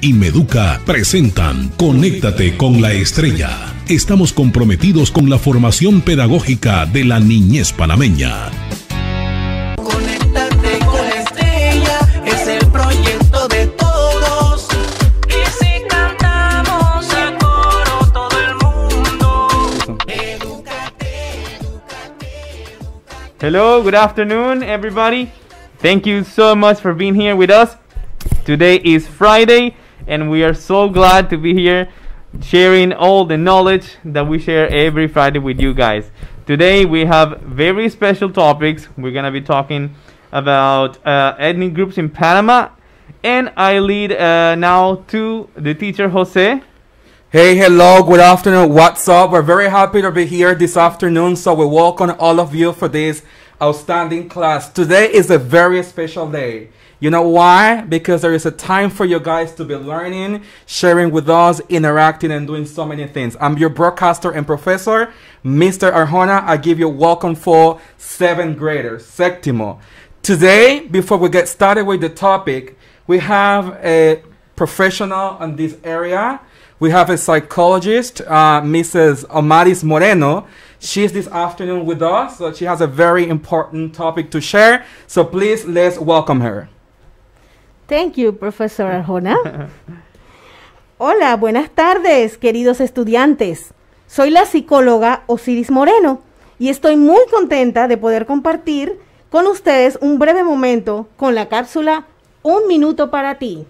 y Meduca presentan Conéctate con la Estrella. Estamos comprometidos con la formación pedagógica de la niñez panameña. Hello, good afternoon, everybody. Thank you so much for being here with us. Today is Friday, and we are so glad to be here sharing all the knowledge that we share every Friday with you guys. Today we have very special topics. We're gonna be talking about uh, ethnic groups in Panama, and I lead uh, now to the teacher Jose. Hey, hello, good afternoon, what's up? We're very happy to be here this afternoon, so we welcome all of you for this outstanding class. Today is a very special day. You know why? Because there is a time for you guys to be learning, sharing with us, interacting, and doing so many things. I'm your broadcaster and professor, Mr. Arjona. I give you welcome for seventh grader, Septimo. Today, before we get started with the topic, we have a professional in this area. We have a psychologist, uh, Mrs. Amaris Moreno. She's this afternoon with us, so she has a very important topic to share. So please, let's welcome her. Thank you, Arjona. Hola, buenas tardes, queridos estudiantes. Soy la psicóloga Osiris Moreno y estoy muy contenta de poder compartir con ustedes un breve momento con la cápsula Un minuto para ti.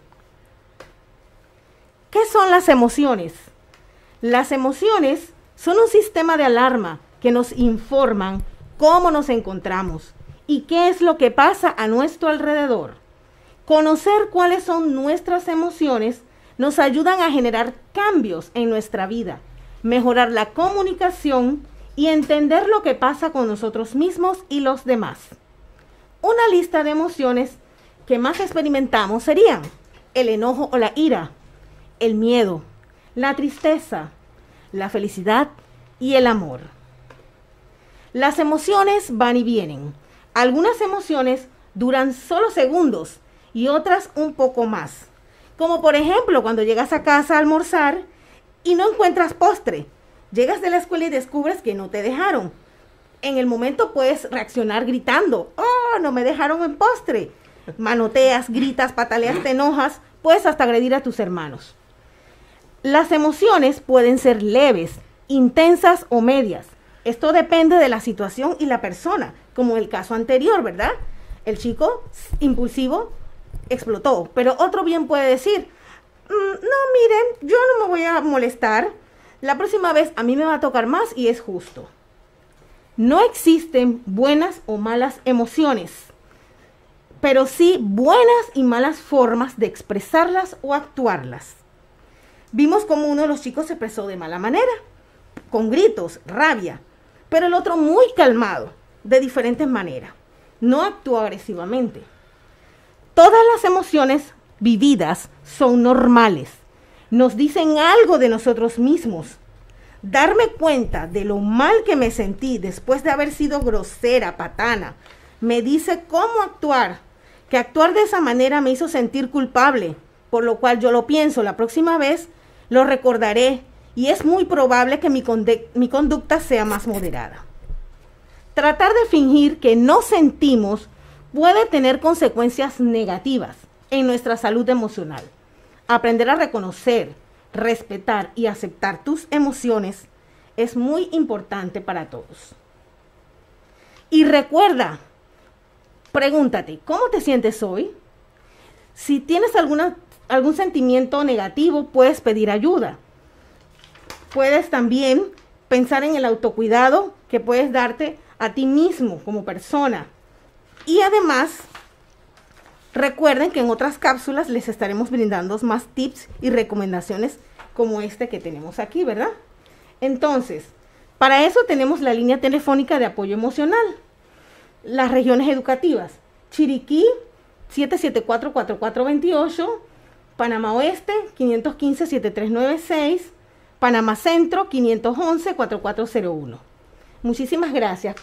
¿Qué son las emociones? Las emociones son un sistema de alarma que nos informan cómo nos encontramos y qué es lo que pasa a nuestro alrededor. Conocer cuáles son nuestras emociones nos ayudan a generar cambios en nuestra vida, mejorar la comunicación y entender lo que pasa con nosotros mismos y los demás. Una lista de emociones que más experimentamos serían el enojo o la ira, el miedo, la tristeza, la felicidad y el amor. Las emociones van y vienen. Algunas emociones duran solo segundos y otras un poco más. Como por ejemplo cuando llegas a casa a almorzar y no encuentras postre. Llegas de la escuela y descubres que no te dejaron. En el momento puedes reaccionar gritando, oh, no me dejaron en postre. Manoteas, gritas, pataleas, te enojas, puedes hasta agredir a tus hermanos. Las emociones pueden ser leves, intensas o medias. Esto depende de la situación y la persona, como el caso anterior, ¿verdad? El chico impulsivo explotó. Pero otro bien puede decir, mm, no, miren, yo no me voy a molestar. La próxima vez a mí me va a tocar más y es justo. No existen buenas o malas emociones, pero sí buenas y malas formas de expresarlas o actuarlas. Vimos como uno de los chicos se expresó de mala manera, con gritos, rabia, pero el otro muy calmado, de diferentes maneras. No actuó agresivamente. Todas las emociones vividas son normales. Nos dicen algo de nosotros mismos. Darme cuenta de lo mal que me sentí después de haber sido grosera, patana, me dice cómo actuar, que actuar de esa manera me hizo sentir culpable, por lo cual yo lo pienso la próxima vez, lo recordaré y es muy probable que mi, conducta sea más moderada. Tratar de fingir que no sentimos puede tener consecuencias negativas en nuestra salud emocional. Aprender a reconocer, respetar y aceptar tus emociones es muy importante para todos. Y recuerda, pregúntate, ¿cómo te sientes hoy? Si tienes algún sentimiento negativo, puedes pedir ayuda. Puedes también pensar en el autocuidado que puedes darte a ti mismo como persona y además, recuerden que en otras cápsulas les estaremos brindando más tips y recomendaciones como este que tenemos aquí, ¿verdad? Entonces, para eso tenemos la línea telefónica de apoyo emocional, las regiones educativas, Chiriquí 774-4428, Panamá Oeste 515-7396, Panamá Centro 511-4401. Muchísimas gracias,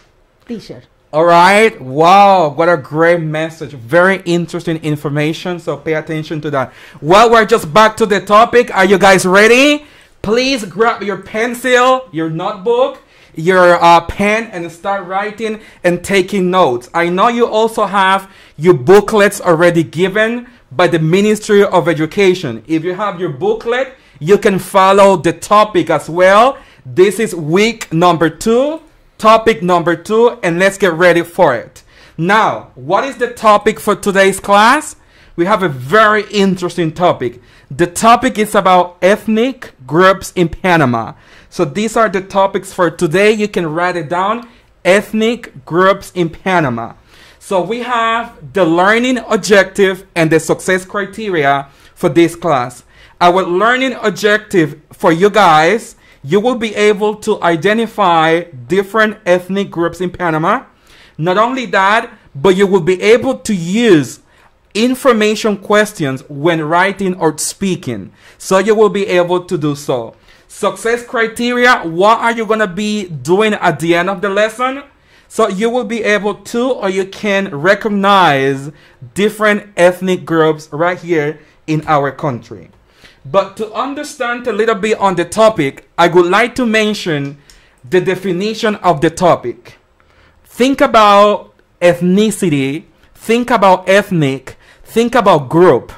teacher. All right. Wow. What a great message. Very interesting information. So pay attention to that. Well, we're just back to the topic. Are you guys ready? Please grab your pencil, your notebook, your uh, pen, and start writing and taking notes. I know you also have your booklets already given by the Ministry of Education. If you have your booklet, you can follow the topic as well. This is week number two topic number two and let's get ready for it. Now, what is the topic for today's class? We have a very interesting topic. The topic is about ethnic groups in Panama. So these are the topics for today. You can write it down. Ethnic groups in Panama. So we have the learning objective and the success criteria for this class. Our learning objective for you guys you will be able to identify different ethnic groups in Panama. Not only that, but you will be able to use information questions when writing or speaking. So you will be able to do so. Success criteria, what are you going to be doing at the end of the lesson? So you will be able to or you can recognize different ethnic groups right here in our country. But to understand a little bit on the topic, I would like to mention the definition of the topic. Think about ethnicity, think about ethnic, think about group.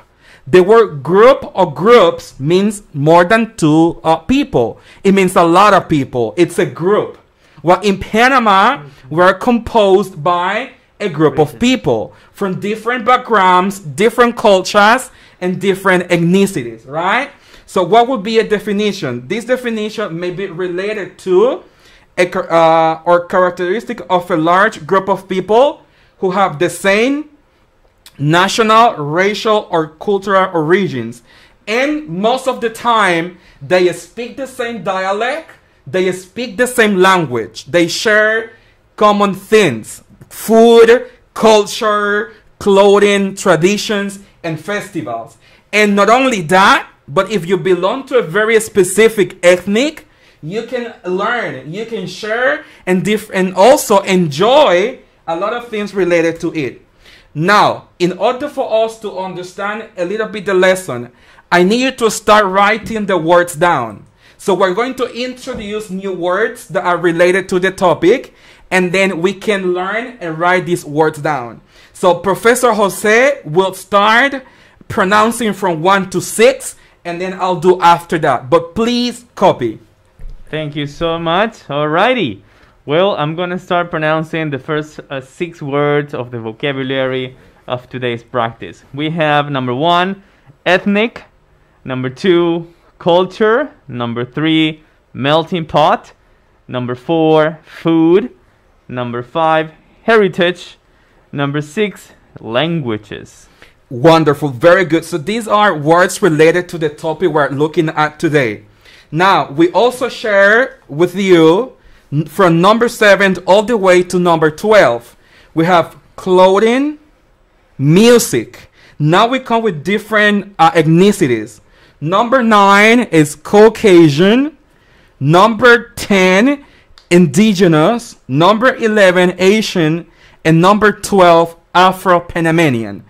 The word group or groups means more than two uh, people. It means a lot of people. It's a group. Well, in Panama, we're composed by a group of people from different backgrounds, different cultures, and different ethnicities, right? So what would be a definition? This definition may be related to a, uh, or characteristic of a large group of people who have the same national, racial, or cultural origins. And most of the time, they speak the same dialect, they speak the same language, they share common things, food, culture, clothing, traditions, and festivals. And not only that, but if you belong to a very specific ethnic, you can learn, you can share, and, diff- and also enjoy a lot of things related to it. Now, in order for us to understand a little bit the lesson, I need you to start writing the words down. So we're going to introduce new words that are related to the topic, and then we can learn and write these words down. So Professor Jose will start pronouncing from one to six, and then I'll do after that. But please copy. Thank you so much. Alrighty. Well, I'm gonna start pronouncing the first uh, six words of the vocabulary of today's practice. We have number one, ethnic, number two, culture, number three, melting pot, number four, food, number five, heritage, Number six, languages. Wonderful, very good. So these are words related to the topic we're looking at today. Now, we also share with you from number seven all the way to number 12. We have clothing, music. Now we come with different uh, ethnicities. Number nine is Caucasian. Number 10, indigenous. Number 11, Asian and number 12, Afro Panamanian.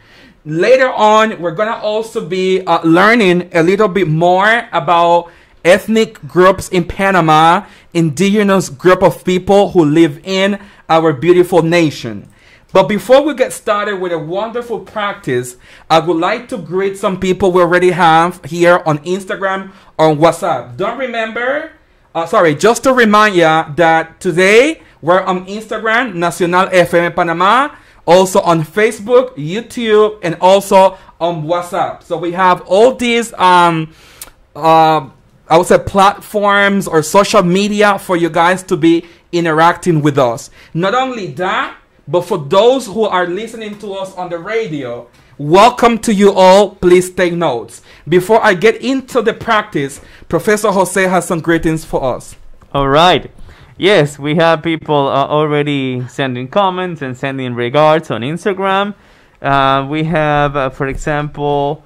Later on, we're going to also be uh, learning a little bit more about ethnic groups in Panama, indigenous group of people who live in our beautiful nation. But before we get started with a wonderful practice, I would like to greet some people we already have here on Instagram or on WhatsApp. Don't remember, uh, sorry, just to remind you that today we're on Instagram, Nacional FM Panama, also on Facebook, YouTube, and also on WhatsApp. So we have all these, um, uh, I would say, platforms or social media for you guys to be interacting with us. Not only that, but for those who are listening to us on the radio, welcome to you all. Please take notes. Before I get into the practice, Professor Jose has some greetings for us. All right yes, we have people uh, already sending comments and sending regards on Instagram. Uh, we have, uh, for example,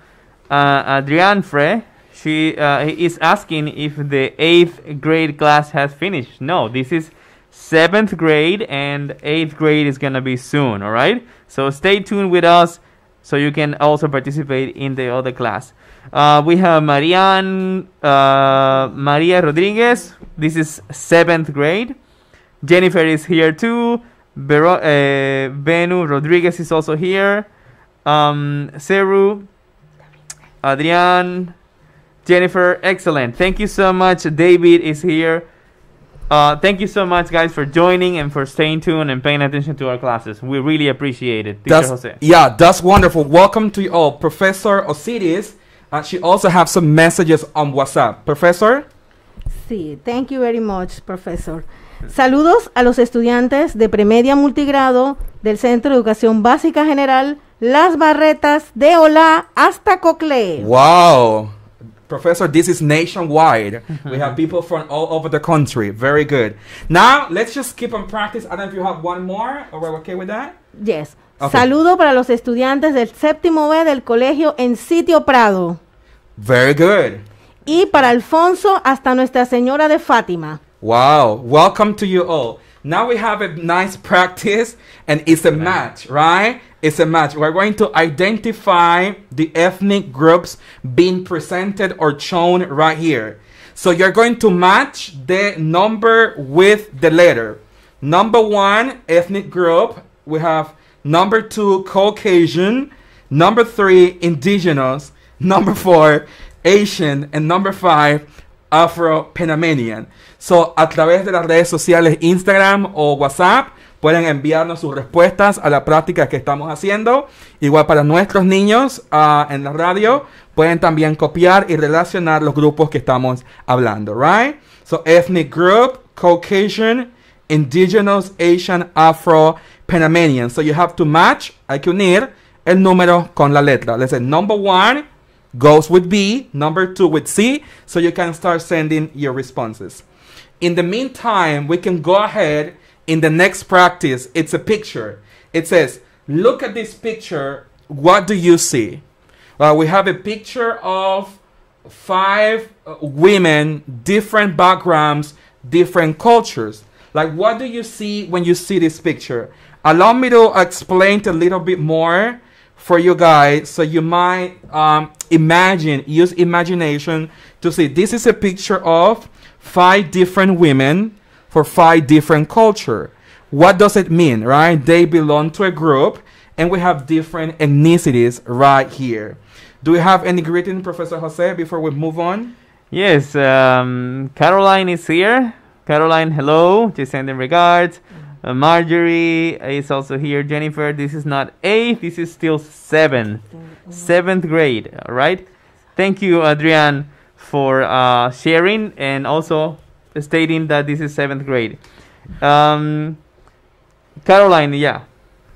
uh, Adrian Fre. She uh, is asking if the eighth grade class has finished. No, this is seventh grade, and eighth grade is gonna be soon. All right, so stay tuned with us so you can also participate in the other class. Uh, we have Marian uh, Maria Rodriguez. This is seventh grade. Jennifer is here too. Bero, uh, Benu Rodriguez is also here. Um, Seru, Adrian, Jennifer, excellent. Thank you so much. David is here. Uh, thank you so much, guys, for joining and for staying tuned and paying attention to our classes. We really appreciate it, Teacher that's, Jose. Yeah, that's wonderful. Welcome to you oh, all, Professor Osiris and she also have some messages on WhatsApp. Professor? Sí, thank you very much, professor. Saludos a los estudiantes de premedia multigrado del Centro de Educación Básica General Las Barretas de Hola hasta Cocle. Wow. Professor, this is nationwide. we have people from all over the country. Very good. Now, let's just keep on practice. I don't know if you have one more. or we are okay with that? Yes. Okay. Saludo para los estudiantes del séptimo B del colegio en Sitio Prado. Very good. Y para Alfonso hasta Nuestra Señora de Fátima. Wow, welcome to you all. Now we have a nice practice and it's a match, right? It's a match. We're going to identify the ethnic groups being presented or shown right here. So you're going to match the number with the letter. Number one ethnic group, we have Number two, Caucasian. Number three, indigenous. Number four, Asian. And number five, Afro-Panamanian. So, a través de las redes sociales Instagram o WhatsApp, pueden enviarnos sus respuestas a la práctica que estamos haciendo. Igual para nuestros niños ah, en la radio, pueden también copiar y relacionar los grupos que estamos hablando, right? So, ethnic group, Caucasian, indigenous, Asian, Afro, Panamanian. So you have to match, hay que unir el número con la letra. Let's say number one goes with B, number two with C. So you can start sending your responses. In the meantime, we can go ahead in the next practice. It's a picture. It says, look at this picture. What do you see? Well, uh, we have a picture of five uh, women, different backgrounds, different cultures. Like, what do you see when you see this picture? allow me to explain a little bit more for you guys so you might um, imagine use imagination to see this is a picture of five different women for five different culture what does it mean right they belong to a group and we have different ethnicities right here do we have any greeting professor jose before we move on yes um, caroline is here caroline hello just sending regards uh, Marjorie is also here. Jennifer, this is not eighth, this is still seventh. Seventh grade, all right? Thank you, Adrian, for uh, sharing and also stating that this is seventh grade. Um, Caroline, yeah.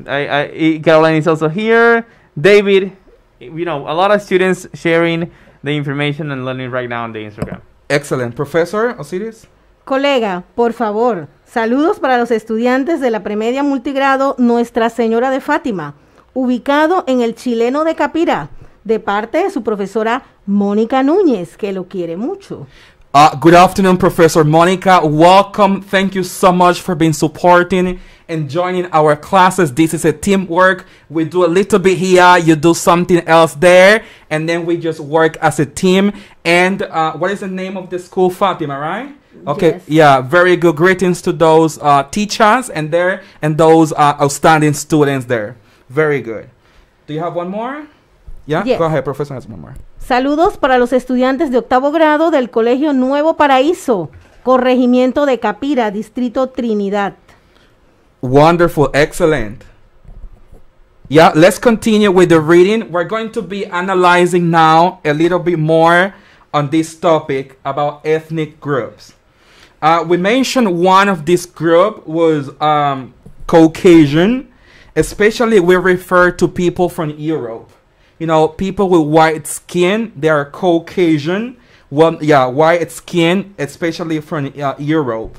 I, I, Caroline is also here. David, you know, a lot of students sharing the information and learning right now on the Instagram. Excellent. Professor Osiris? Colega, por favor. Saludos para los estudiantes de la premedia multigrado Nuestra Señora de Fátima, ubicado en el chileno de Capira, de parte de su profesora Mónica Núñez, que lo quiere mucho. Uh, good afternoon, Professor Monica. Welcome. Thank you so much for being supporting and joining our classes. This is a teamwork. We do a little bit here, you do something else there, and then we just work as a team. And uh, what is the name of the school, Fátima, right? Okay. Yes. Yeah. Very good. Greetings to those uh, teachers and there and those uh, outstanding students there. Very good. Do you have one more? Yeah. Yes. Go ahead, Professor. Has one more. Saludos para los estudiantes de octavo grado del Colegio Nuevo Paraíso, corregimiento de Capira, Distrito Trinidad. Wonderful. Excellent. Yeah. Let's continue with the reading. We're going to be analyzing now a little bit more on this topic about ethnic groups. Uh, we mentioned one of this group was um, Caucasian, especially we refer to people from Europe. You know, people with white skin, they are Caucasian. Well, yeah, white skin, especially from uh, Europe.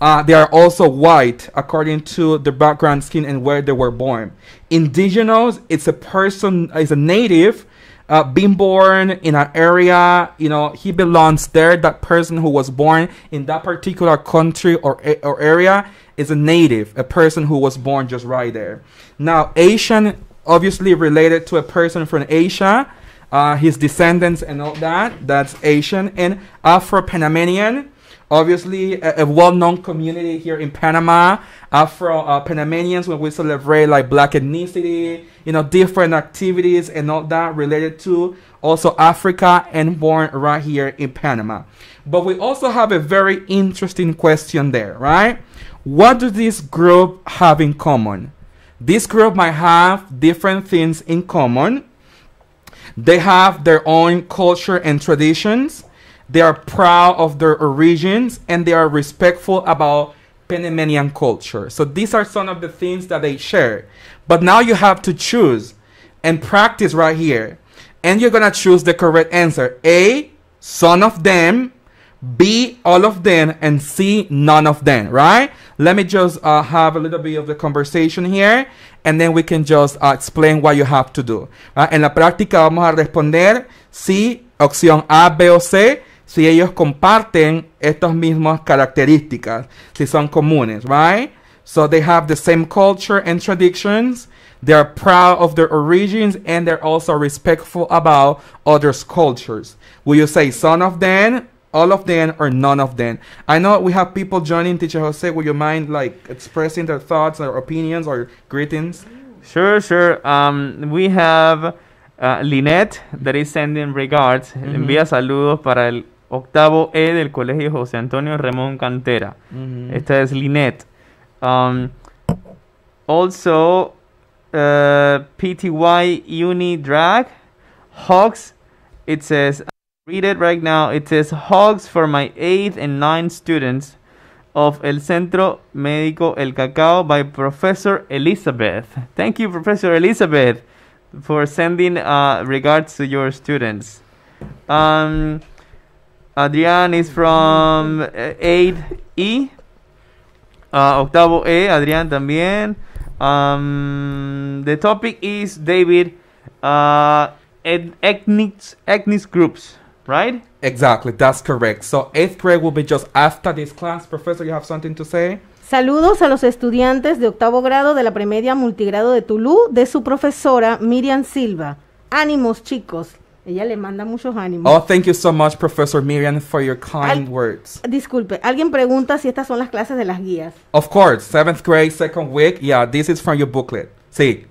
Uh, they are also white according to their background skin and where they were born. Indigenous, it's a person, It's a native uh, being born in an area, you know, he belongs there. That person who was born in that particular country or, or area is a native, a person who was born just right there. Now, Asian obviously related to a person from Asia, uh, his descendants and all that. That's Asian and Afro-Panamanian obviously a, a well-known community here in Panama, Afro uh, uh, Panamanians, when we celebrate like Black ethnicity, you know, different activities and all that related to also Africa and born right here in Panama. But we also have a very interesting question there, right? What do this group have in common? This group might have different things in common. They have their own culture and traditions they are proud of their origins and they are respectful about Panamanian culture. So these are some of the things that they share. But now you have to choose and practice right here. And you're going to choose the correct answer. A, some of them. B, all of them. And C, none of them, right? Let me just uh, have a little bit of the conversation here. And then we can just uh, explain what you have to do. Right? En la práctica vamos a responder si opción A, B o C si ellos comparten estas mismas características, si son comunes, right? So they have the same culture and traditions. They are proud of their origins and they're also respectful about others' cultures. Will you say some of them, all of them, or none of them? I know we have people joining, Teacher Jose. Would you mind like expressing their thoughts, their opinions, or greetings? Sure, sure. Um, we have uh, Lynette that is sending regards. Mm -hmm. Envía saludos para el octavo E del Colegio José Antonio Ramón Cantera. Uh -huh. Esta es Lynette. Um, also, uh, PTY Uni Drag. Hogs, it says, read it right now. It says, Hogs for my 8th and ninth students of El Centro Médico El Cacao by Professor Elizabeth. Thank you, Professor Elizabeth, for sending uh, regards to your students. Um, Adrián is from 8E. Eh, ah, octavo E, Adrián también. Um, the topic is David uh, ethnic groups, right? Exactly, that's correct. So eighth grade will be just after this class. Professor, you have something to say? Saludos a los estudiantes de octavo grado de la premedia multigrado de Tulú de su profesora Miriam Silva. Ánimos, chicos. Ella le manda muchos ánimos. Oh, thank you so much, Professor Miriam, for your kind Al words. Disculpe, alguien pregunta si estas son las clases de las guías. Of course, seventh grade, second week. Yeah, this is from your booklet. See.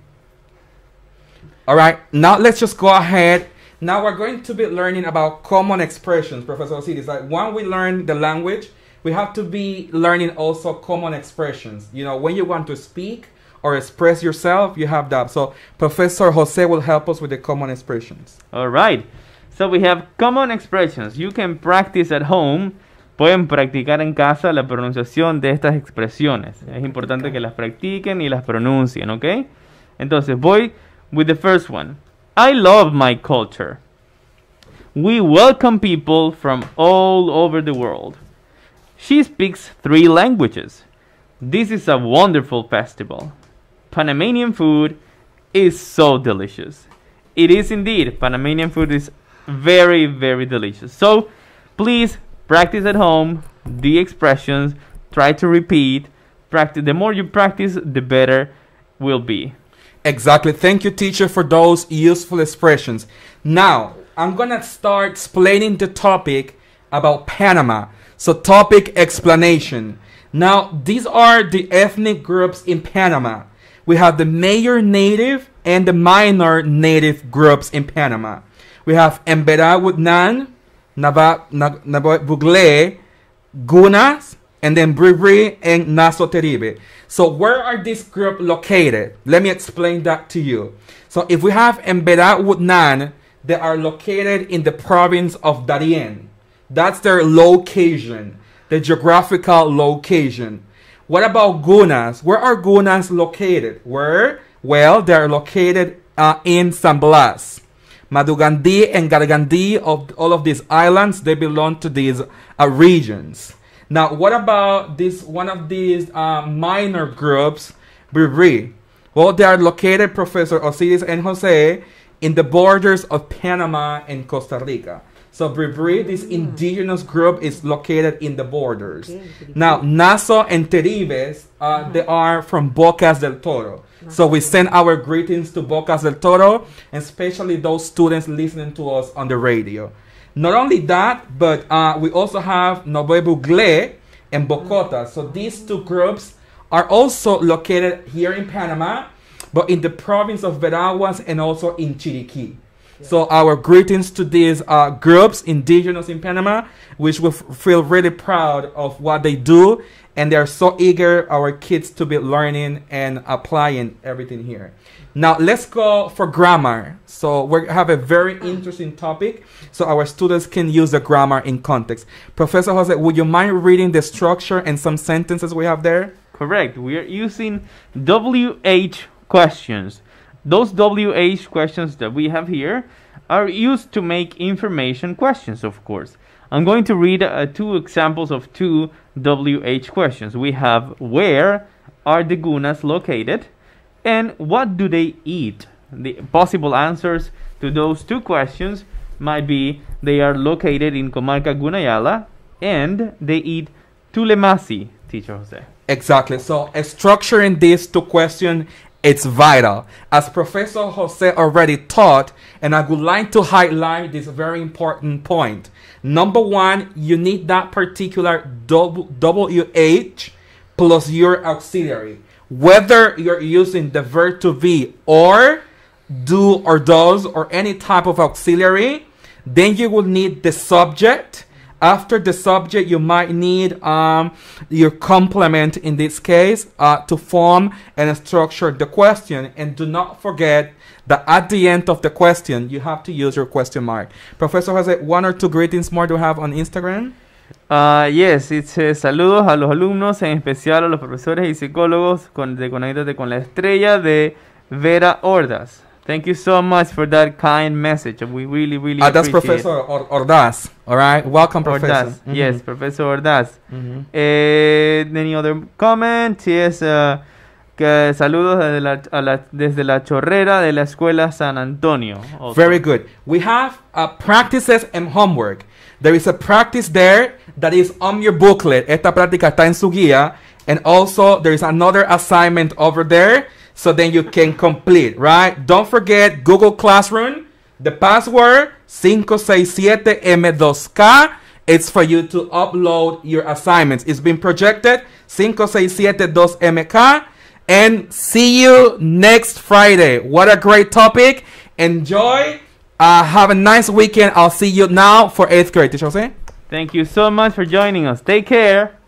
All right, now let's just go ahead. Now we're going to be learning about common expressions, Professor Osiris. Like when we learn the language, we have to be learning also common expressions. You know, when you want to speak, or express yourself, you have that. So Professor Jose will help us with the common expressions. All right. So we have common expressions. You can practice at home. Pueden practicar en casa la pronunciación de estas expresiones. Es importante que las practiquen y las pronuncien, ¿ok? Entonces, voy with the first one. I love my culture. We welcome people from all over the world. She speaks three languages. This is a wonderful festival. Panamanian food is so delicious. It is indeed. Panamanian food is very, very delicious. So please practice at home the expressions. Try to repeat. Practice. The more you practice, the better will be. Exactly. Thank you, teacher, for those useful expressions. Now, I'm going to start explaining the topic about Panama. So, topic explanation. Now, these are the ethnic groups in Panama we have the major native and the minor native groups in Panama. We have Embera Wutnan, Nava Bugle, Gunas, and then Bribri and Naso Teribe. So where are these groups located? Let me explain that to you. So if we have Embera Wutnan, they are located in the province of Darien. That's their location, the geographical location. What about gonads? Where are gonads located? Where? Well, they're located uh, in San Blas. Madugandhi and Gargandhi of all of these islands, they belong to these uh, regions. Now, what about this one of these uh, minor groups, Bribri? Well, they are located, Professor Osiris and Jose, in the borders of Panama and Costa Rica. So Bribri, this hmm. indigenous group, is located in the borders. Okay. Now, Nasa and Teribes, uh, uh-huh. they are from Bocas del Toro. So we send our greetings to Bocas del Toro, especially those students listening to us on the radio. Not only that, but uh, we also have Nobe Bugle and Bocota. Mm-hmm. So these two groups are also located here in Panama, but in the province of Veraguas and also in Chiriquí. So our greetings to these uh, groups, indigenous in Panama, which we feel really proud of what they do. And they're so eager our kids to be learning and applying everything here. Now let's go for grammar. So we have a very interesting topic so our students can use the grammar in context. Professor Jose, would you mind reading the structure and some sentences we have there? Correct. We are using WH questions. Those WH questions that we have here are used to make information questions, of course. I'm going to read uh, two examples of two WH questions. We have where are the gunas located and what do they eat? The possible answers to those two questions might be they are located in Comarca Gunayala and they eat tulemasi, teacher Jose. Exactly. So structuring these two questions it's vital. As Professor Jose already taught, and I would like to highlight this very important point. Number one, you need that particular WH plus your auxiliary. Whether you're using the verb to be or do or does or any type of auxiliary, then you will need the subject after the subject, you might need um, your complement in this case uh, to form and structure the question. And do not forget that at the end of the question, you have to use your question mark. Professor Jose, one or two greetings more to have on Instagram? Uh, yes, it's, uh, saludos a los alumnos, en especial a los profesores y psicólogos con, de Conéctate con la Estrella de Vera Ordas. Thank you so much for that kind message. We really, really uh, That's Professor Ordaz. All right. Welcome, mm-hmm. Professor. Ordaz. Mm-hmm. Yes, eh, Professor Ordaz. Mm-hmm. any other comments? Yes. Uh, que saludos desde la, a la, desde la chorrera de la escuela San Antonio. Very good. We have uh, practices and homework. There is a practice there that is on your booklet. Esta práctica está en su guía. And also, there is another assignment over there so then you can complete, right? Don't forget Google Classroom, the password 567M2K. It's for you to upload your assignments. It's been projected 567-2MK. And see you next Friday. What a great topic. Enjoy. Uh, have a nice weekend. I'll see you now for 8th grade. you Jose. Thank you so much for joining us. Take care.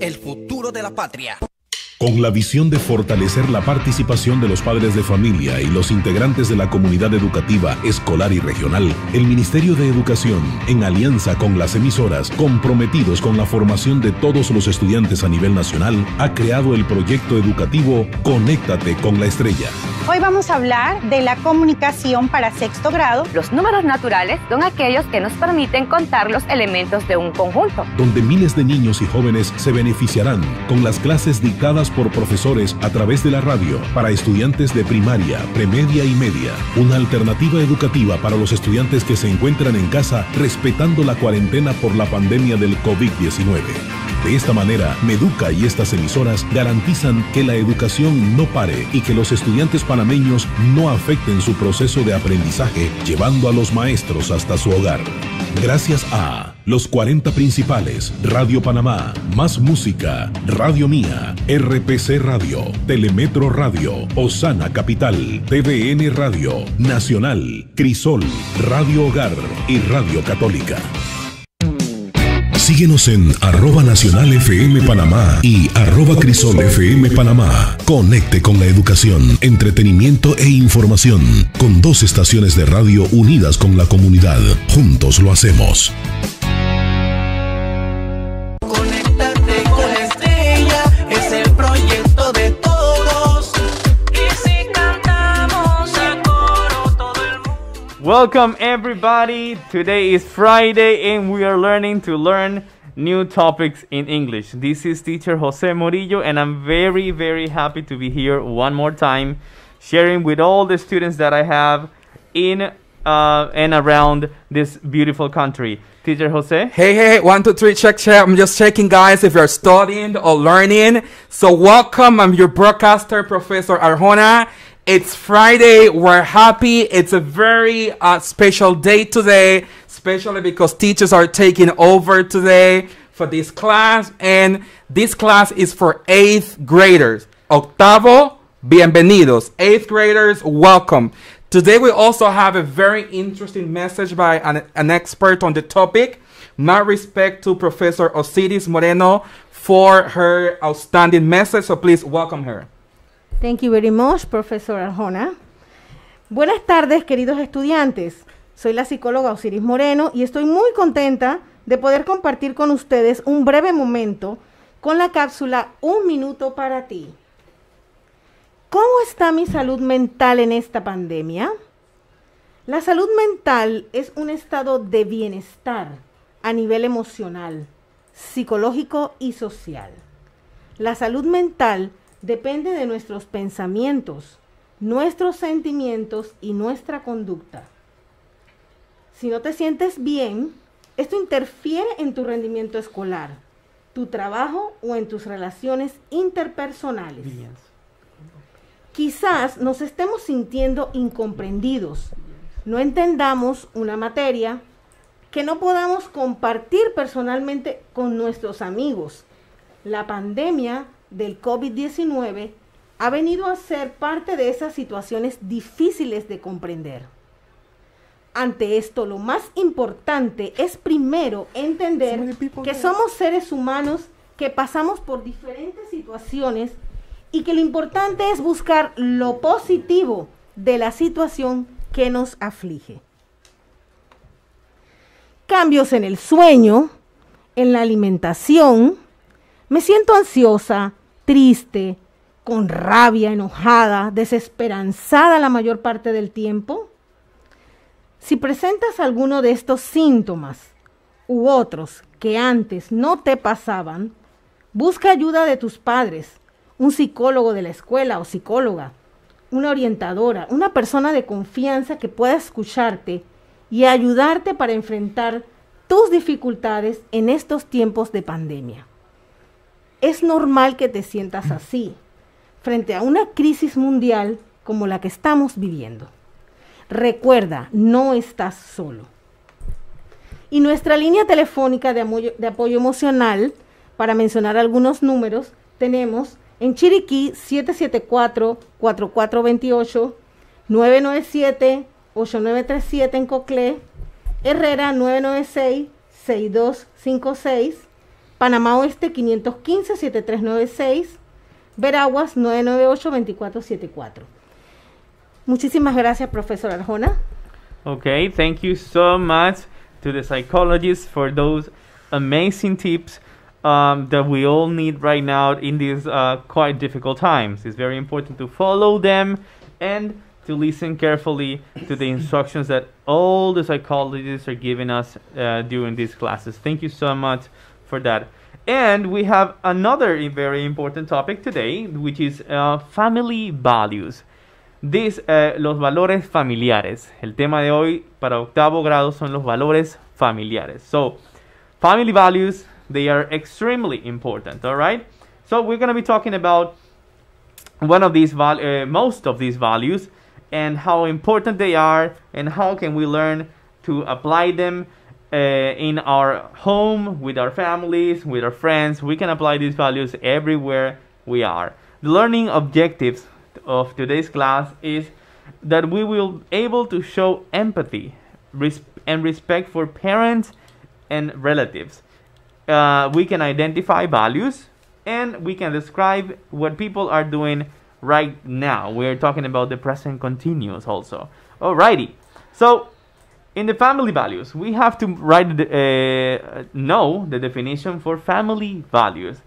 el futuro de la patria. Con la visión de fortalecer la participación de los padres de familia y los integrantes de la comunidad educativa, escolar y regional, el Ministerio de Educación, en alianza con las emisoras comprometidos con la formación de todos los estudiantes a nivel nacional, ha creado el proyecto educativo Conéctate con la Estrella Hoy vamos a hablar de la comunicación para sexto grado. Los números naturales son aquellos que nos permiten contar los elementos de un conjunto. Donde miles de niños y jóvenes se beneficiarán con las clases dictadas por profesores a través de la radio para estudiantes de primaria, premedia y media. Una alternativa educativa para los estudiantes que se encuentran en casa respetando la cuarentena por la pandemia del COVID-19. De esta manera, Meduca y estas emisoras garantizan que la educación no pare y que los estudiantes panameños no afecten su proceso de aprendizaje, llevando a los maestros hasta su hogar. Gracias a Los 40 Principales, Radio Panamá, Más Música, Radio Mía, RPC Radio, Telemetro Radio, Osana Capital, TVN Radio, Nacional, Crisol, Radio Hogar y Radio Católica. Síguenos en arroba nacional FM Panamá y arroba crisol FM Panamá. Conecte con la educación, entretenimiento e información con dos estaciones de radio unidas con la comunidad. Juntos lo hacemos. Welcome everybody! Today is Friday and we are learning to learn new topics in English. This is teacher Jose Murillo and I'm very very happy to be here one more time sharing with all the students that I have in uh, and around this beautiful country. Teacher Jose? Hey, hey, one, two, three, check, check. I'm just checking, guys, if you're studying or learning. So welcome. I'm your broadcaster, Professor Arjona. It's Friday. We're happy. It's a very uh, special day today, especially because teachers are taking over today for this class. And this class is for eighth graders. Octavo, bienvenidos. Eighth graders, welcome. Today, we also have a very interesting message by an, an expert on the topic. My respect to Professor Osiris Moreno for her outstanding message. So please welcome her. Thank you very much, Professor Arjona. Buenas tardes, queridos estudiantes. Soy la psicóloga Osiris Moreno y estoy muy contenta de poder compartir con ustedes un breve momento con la cápsula Un minuto para ti. ¿Cómo está mi salud mental en esta pandemia? La salud mental es un estado de bienestar a nivel emocional, psicológico y social. La salud mental depende de nuestros pensamientos, nuestros sentimientos y nuestra conducta. Si no te sientes bien, esto interfiere en tu rendimiento escolar, tu trabajo o en tus relaciones interpersonales. Quizás nos estemos sintiendo incomprendidos, no entendamos una materia, que no podamos compartir personalmente con nuestros amigos. La pandemia del COVID-19 ha venido a ser parte de esas situaciones difíciles de comprender. Ante esto, lo más importante es primero entender que somos seres humanos que pasamos por diferentes situaciones y que lo importante es buscar lo positivo de la situación que nos aflige. Cambios en el sueño, en la alimentación, me siento ansiosa, triste, con rabia, enojada, desesperanzada la mayor parte del tiempo? Si presentas alguno de estos síntomas u otros que antes no te pasaban, busca ayuda de tus padres, un psicólogo de la escuela o psicóloga, una orientadora, una persona de confianza que pueda escucharte y ayudarte para enfrentar tus dificultades en estos tiempos de pandemia. Es normal que te sientas así frente a una crisis mundial como la que estamos viviendo. Recuerda, no estás solo. Y nuestra línea telefónica de, apoyo, emocional, para mencionar algunos números, tenemos en Chiriquí 774-4428, 997-8937 en Coclé, Herrera 996-6256, Panamá Oeste 515-7396, Veraguas 998-2474. Muchísimas gracias, profesor Arjona. Okay, thank you so much to the psychologists for those amazing tips um, that we all need right now in these uh, quite difficult times. It's very important to follow them and to listen carefully to the instructions that all the psychologists are giving us uh, during these classes. Thank you so much for that. And we have another very important topic today, which is uh, family values. These, uh, los valores familiares. El tema de hoy para octavo grado son los valores familiares. So, family values, they are extremely important, all right? So, we're going to be talking about one of these, val uh, most of these values and how important they are and how can we learn to apply them uh, in our home, with our families, with our friends. We can apply these values everywhere we are. The learning objectives of today's class is that we will be able to show empathy res and respect for parents and relatives. Uh, we can identify values and we can describe what people are doing right now. We're talking about the present continuous also. Alrighty. So in the family values, we have to write uh, know the definition for family values.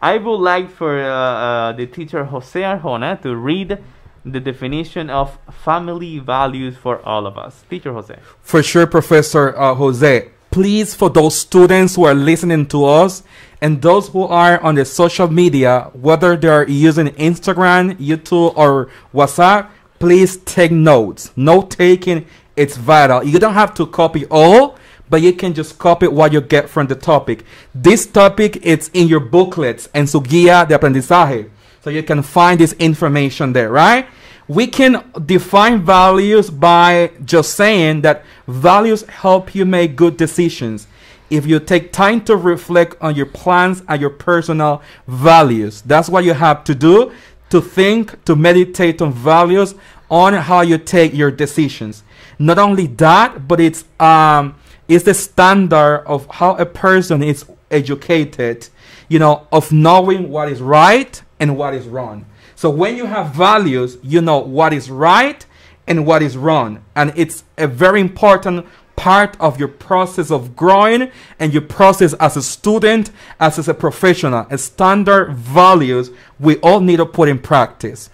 I would like for uh, uh, the teacher Jose Arjona to read the definition of family values for all of us. Teacher Jose. For sure, Professor uh, Jose. Please, for those students who are listening to us and those who are on the social media, whether they are using Instagram, YouTube, or WhatsApp, please take notes. Note taking it's vital. You don't have to copy all, but you can just copy what you get from the topic. This topic it's in your booklets and so guía de aprendizaje. So you can find this information there, right? We can define values by just saying that values help you make good decisions. If you take time to reflect on your plans and your personal values, that's what you have to do to think, to meditate on values on how you take your decisions. Not only that, but it's um, it's the standard of how a person is educated, you know, of knowing what is right and what is wrong. So when you have values, you know what is right and what is wrong, and it's a very important part of your process of growing and your process as a student, as, as a professional. A standard values we all need to put in practice.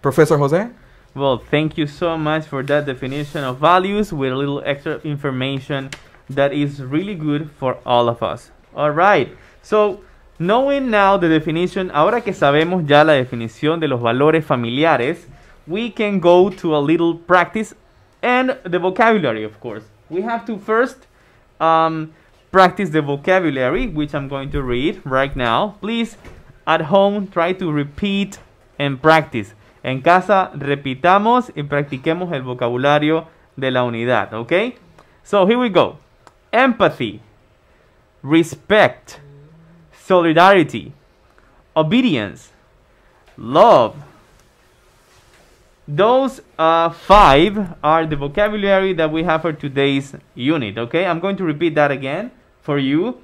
Professor Jose? Well, thank you so much for that definition of values with a little extra information that is really good for all of us. All right. So, knowing now the definition, ahora que sabemos ya la definición de los valores familiares, we can go to a little practice and the vocabulary, of course. We have to first um, practice the vocabulary, which I'm going to read right now. Please, at home, try to repeat and practice. En casa repitamos y practiquemos el vocabulario de la unidad, ¿ok? So here we go. Empathy, respect, solidarity, obedience, love. Those uh, five are the vocabulary that we have for today's unit, okay? I'm going to repeat that again for you.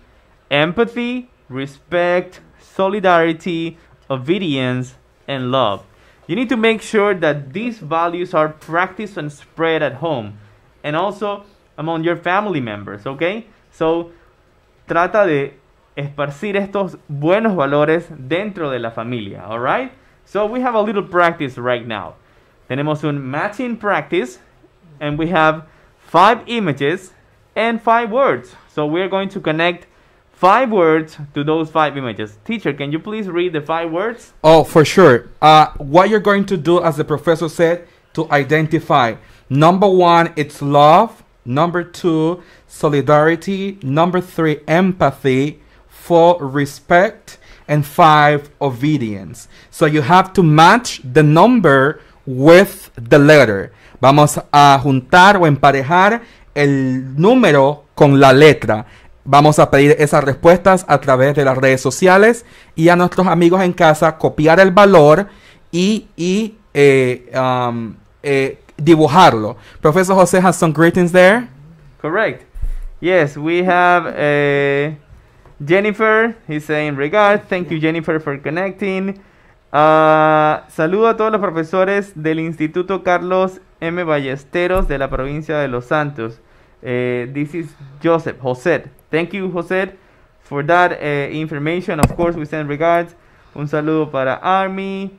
Empathy, respect, solidarity, obedience, and love. You need to make sure that these values are practiced and spread at home and also among your family members, okay? So, trata de esparcir estos buenos valores dentro de la familia, alright? So, we have a little practice right now. Tenemos un matching practice and we have five images and five words. So, we're going to connect five words to those five images. Teacher, can you please read the five words? Oh, for sure. Uh, what you're going to do, as the professor said, to identify. Number one, it's love. Number two, solidarity. Number three, empathy. Four, respect. And five, obedience. So you have to match the number with the letter. Vamos a juntar o emparejar el número con la letra. Vamos a pedir esas respuestas a través de las redes sociales y a nuestros amigos en casa copiar el valor y, eh, um, eh, dibujarlo. ¿Profesor José has some greetings there. Correct. Yes, we have eh, Jennifer. He's saying regard. Thank you, Jennifer, for connecting. Uh, saludo a todos los profesores del Instituto Carlos M. Ballesteros de la provincia de Los Santos. this is Joseph, José. Thank you, José, for that uh, information. Of course, we send regards. Un saludo para Army.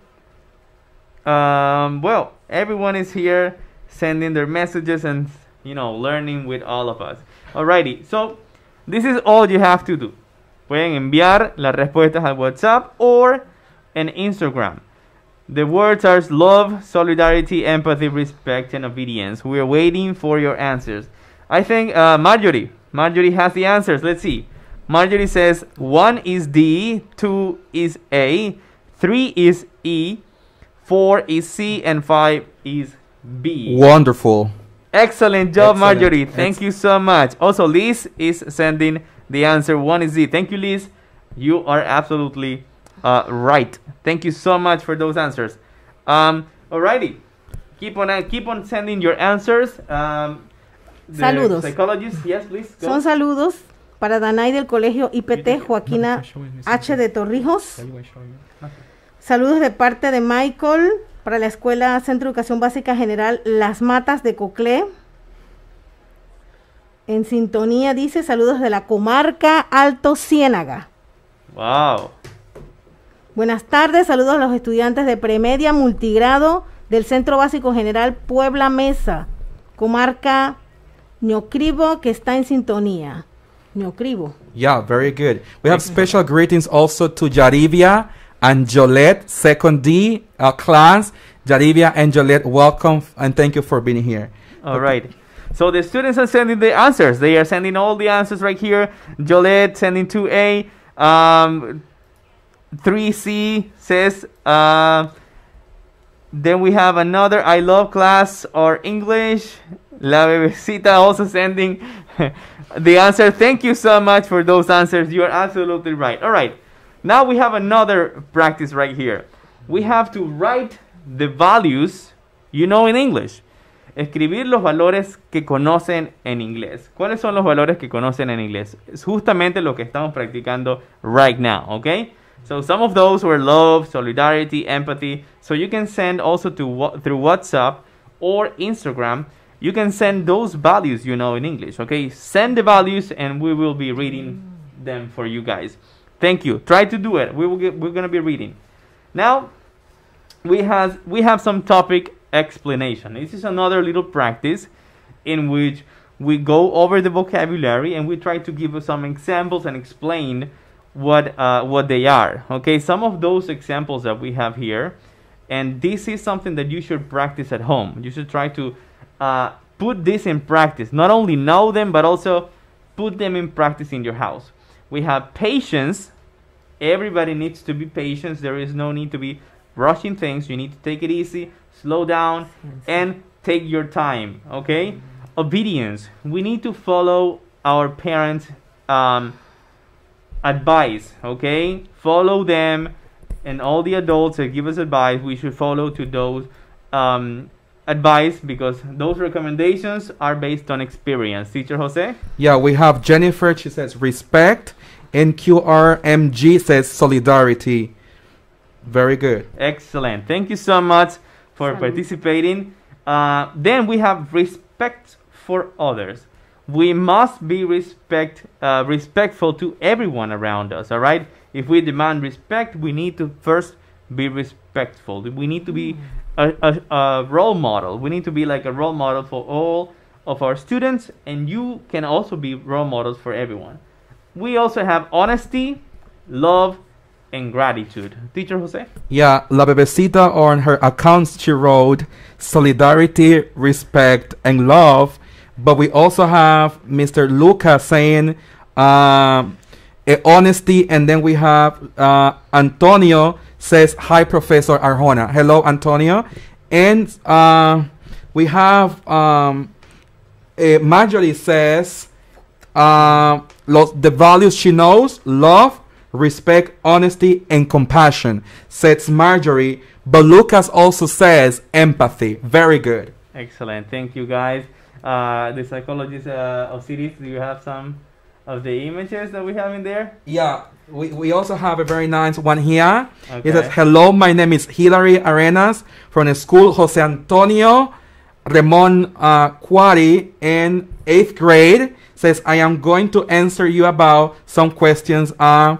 Um, well, everyone is here sending their messages and, you know, learning with all of us. Alrighty, so this is all you have to do. Pueden enviar las respuestas al WhatsApp or an Instagram. The words are love, solidarity, empathy, respect, and obedience. We are waiting for your answers. I think uh, Marjorie, Marjorie has the answers. Let's see. Marjorie says 1 is D, 2 is A, 3 is E, 4 is C, and 5 is B. Wonderful. Excellent job, Excellent. Marjorie. Thank Ex you so much. Also, Liz is sending the answer 1 is D. Thank you, Liz. You are absolutely uh, right. Thank you so much for those answers. Um, alrighty. Keep on, uh, keep on sending your answers. Um, Saludos. Son saludos para Danay del Colegio IPT Joaquina H. de Torrijos. Saludos de parte de Michael para la Escuela Centro de Educación Básica General Las Matas de Coclé. En sintonía dice saludos de la comarca Alto Ciénaga. Wow. Buenas tardes, saludos a los estudiantes de premedia multigrado del Centro Básico General Puebla Mesa, comarca Ñocribo que está en sintonía. Ñocribo. Yeah, very good. We have special greetings also to Jarivia and Jolette, second D uh, class. Jarivia and Jolette, welcome and thank you for being here. All okay. right. So the students are sending the answers. They are sending all the answers right here. Jolette sending 2A. Um, 3C says, uh, then we have another I love class or English. La bebecita also sending the answer. Thank you so much for those answers. You are absolutely right. All right. Now we have another practice right here. We have to write the values you know in English. Escribir los valores que conocen en inglés. ¿Cuáles son los valores que conocen en inglés? Es justamente lo que estamos practicando right now, okay? So some of those were love, solidarity, empathy. So you can send also to through WhatsApp or Instagram you can send those values you know in English, okay? Send the values and we will be reading them for you guys. Thank you. Try to do it. We will get, we're going to be reading. Now, we have we have some topic explanation. This is another little practice in which we go over the vocabulary and we try to give some examples and explain what uh, what they are. Okay, some of those examples that we have here, and this is something that you should practice at home. You should try to uh, put this in practice. Not only know them, but also put them in practice in your house. We have patience. Everybody needs to be patient. There is no need to be rushing things. You need to take it easy, slow down, and take your time. Okay? Obedience. We need to follow our parents' um, advice. Okay? Follow them, and all the adults that give us advice, we should follow to those um, advice because those recommendations are based on experience. Teacher Jose? Yeah, we have Jennifer, she says respect. NQRMG says solidarity. Very good. Excellent. Thank you so much for Sorry. participating. Uh, then we have respect for others. We must be respect uh, respectful to everyone around us. All right. If we demand respect, we need to first be respectful. We need to be a, a, a, role model. We need to be like a role model for all of our students, and you can also be role models for everyone. We also have honesty, love, and gratitude. Teacher Jose? Yeah, La Bebecita on her accounts, she wrote solidarity, respect, and love. But we also have Mr. Luca saying, uh, honesty, and then we have uh, Antonio says, Hi, Professor Arjona. Hello, Antonio. And uh, we have um, uh, Marjorie says, uh, The values she knows love, respect, honesty, and compassion, says Marjorie. But Lucas also says empathy. Very good. Excellent. Thank you, guys. Uh, the psychologist uh, of cities, do you have some? of the images that we have in there? Yeah, we, we also have a very nice one here. Okay. It says, Hello, my name is Hilary Arenas from the school Jose Antonio Ramon uh, Quari in eighth grade. Says, I am going to answer you about some questions. Uh,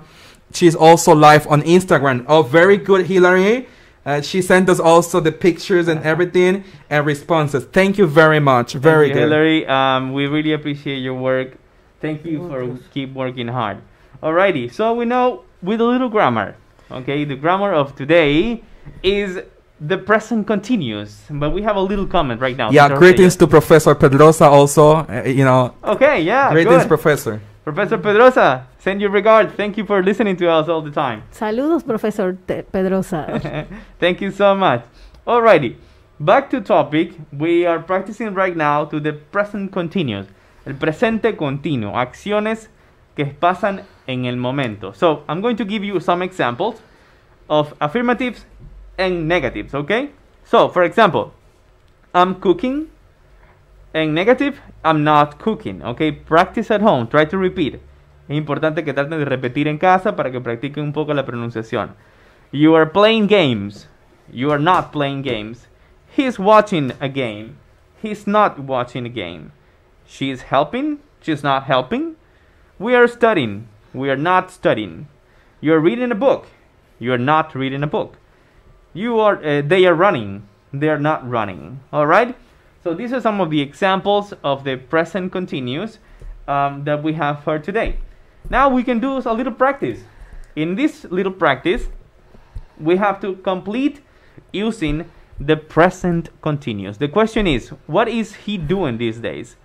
she's also live on Instagram. Oh, very good, Hilary. Uh, she sent us also the pictures and everything and responses. Thank you very much. Very you, good. Hillary, um, we really appreciate your work Thank you for keep working hard. Alrighty, so we know with a little grammar. Okay, the grammar of today is the present continuous, but we have a little comment right now. Yeah, greetings to Professor Pedrosa also, uh, you know. Okay, yeah. Greetings, good. Professor. Professor Pedrosa, send your regards. Thank you for listening to us all the time. Saludos, Professor Te Pedrosa. Thank you so much. Alrighty, back to topic. We are practicing right now to the present continuous. El presente continuo, acciones que pasan en el momento. So, I'm going to give you some examples of affirmatives and negatives, okay? So, for example, I'm cooking. En negative, I'm not cooking, okay? Practice at home, try to repeat. Es importante que traten de repetir en casa para que practiquen un poco la pronunciación. You are playing games. You are not playing games. He's watching a game. He's not watching a game. She is helping. She is not helping. We are studying. We are not studying. You are reading a book. You are not reading a book. You are. Uh, they are running. They are not running. All right. So these are some of the examples of the present continuous um, that we have for today. Now we can do a little practice. In this little practice, we have to complete using the present continuous. The question is, what is he doing these days?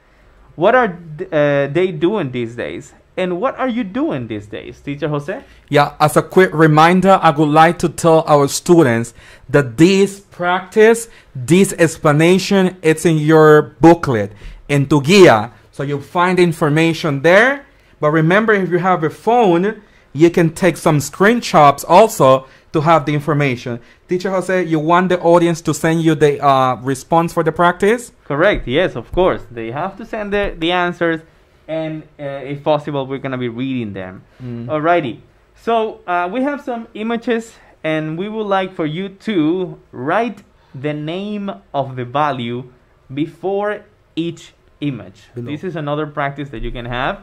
What are uh, they doing these days? And what are you doing these days, Teacher Jose? Yeah, as a quick reminder, I would like to tell our students that this practice, this explanation, it's in your booklet, in tu guía. So you'll find information there. But remember, if you have a phone, you can take some screenshots also to have the information. Teacher Jose, you want the audience to send you the uh, response for the practice? Correct, yes, of course. They have to send the, the answers, and uh, if possible, we're going to be reading them. Mm. Alrighty, so uh, we have some images, and we would like for you to write the name of the value before each image. Below. This is another practice that you can have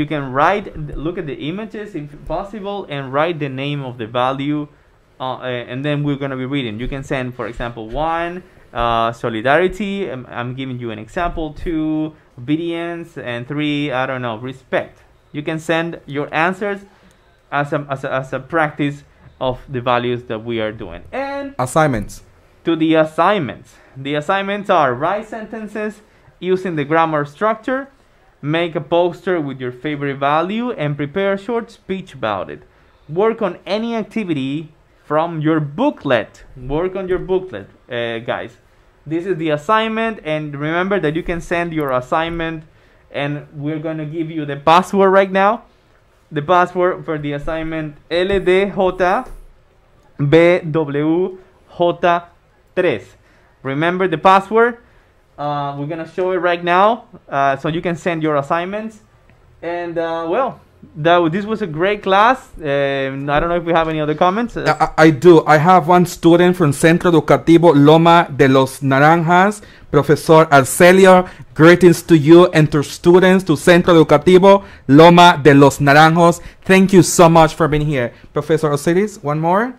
you can write look at the images if possible and write the name of the value uh, eh, and then we're going to be reading. You can send, for example, one, uh, solidarity. I'm, um, I'm, giving you an example. Two, obedience. And three, I don't know, respect. You can send your answers as a, as a, as a practice of the values that we are doing. And assignments. To the assignments. The assignments are write sentences using the grammar structure, make a poster with your favorite value, and prepare a short speech about it. Work on any activity from your booklet. Work on your booklet, uh, guys. This is the assignment, and remember that you can send your assignment, and we're gonna give you the password right now. The password for the assignment LDJBWJ3. Remember the password. Uh, we're gonna show it right now, uh, so you can send your assignments. And uh, well. this was a great class. Um, I don't know if we have any other comments. I, do. I have one student from Centro Educativo Loma de los Naranjas, Professor arcelio Greetings to you and to students to Centro Educativo Loma de los Naranjos. Thank you so much for being here. Professor Osiris, one more.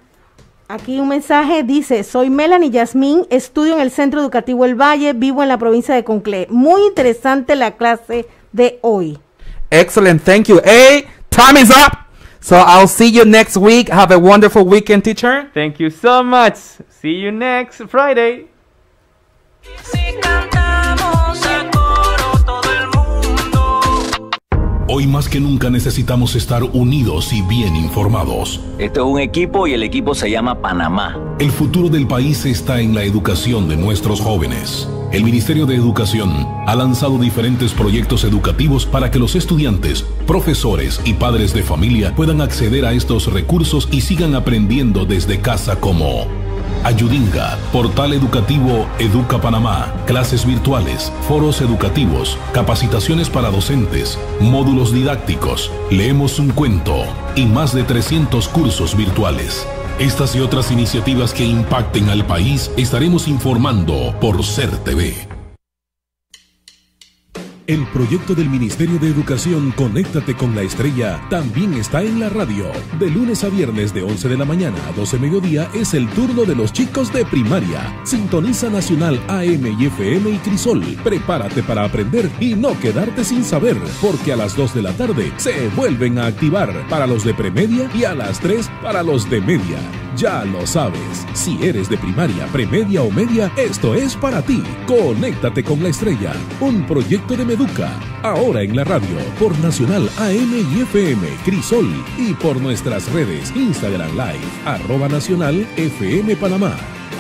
Aquí un mensaje dice, soy Melanie Yasmín, estudio en el Centro Educativo El Valle, vivo en la provincia de Concle. Muy interesante la clase de hoy. Excellent. Thank you. Hey, time is up. So I'll see you next week. Have a wonderful weekend, teacher. Thank you so much. See you next Friday. Hoy más que nunca necesitamos estar unidos y bien informados. Esto es un equipo y el equipo se llama Panamá. El futuro del país está en la educación de nuestros jóvenes el Ministerio de Educación ha lanzado diferentes proyectos educativos para que los estudiantes, profesores y padres de familia puedan acceder a estos recursos y sigan aprendiendo desde casa como Ayudinga, portal educativo Educa Panamá, clases virtuales, foros educativos, capacitaciones para docentes, módulos didácticos, leemos un cuento y más de 300 cursos virtuales. Estas y otras iniciativas que impacten al país estaremos informando por TV. El proyecto del Ministerio de Educación Conéctate con la Estrella también está en la radio. De lunes a viernes de 11 de la mañana a 12 mediodía es el turno de los chicos de primaria. Sintoniza Nacional AM y FM y Crisol. Prepárate para aprender y no quedarte sin saber, porque a las 2 de la tarde se vuelven a activar para los de premedia y a las 3 para los de media. Ya lo sabes, si eres de primaria, premedia o media, esto es para ti. Conéctate con la estrella, un proyecto de Meduca, ahora en la radio, por Nacional AM y FM Crisol y por nuestras redes Instagram Live, arroba Nacional FM Panamá,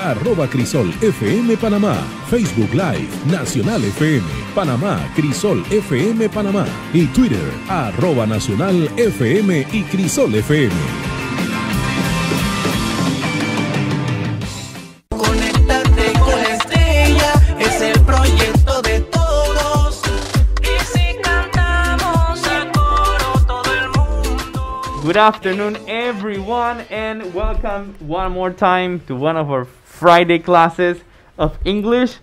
arroba Crisol FM Panamá, Facebook Live, Nacional FM, Panamá, Crisol FM Panamá y Twitter, arroba Nacional FM y Crisol FM. Good afternoon, everyone, and welcome one more time to one of our Friday classes of English.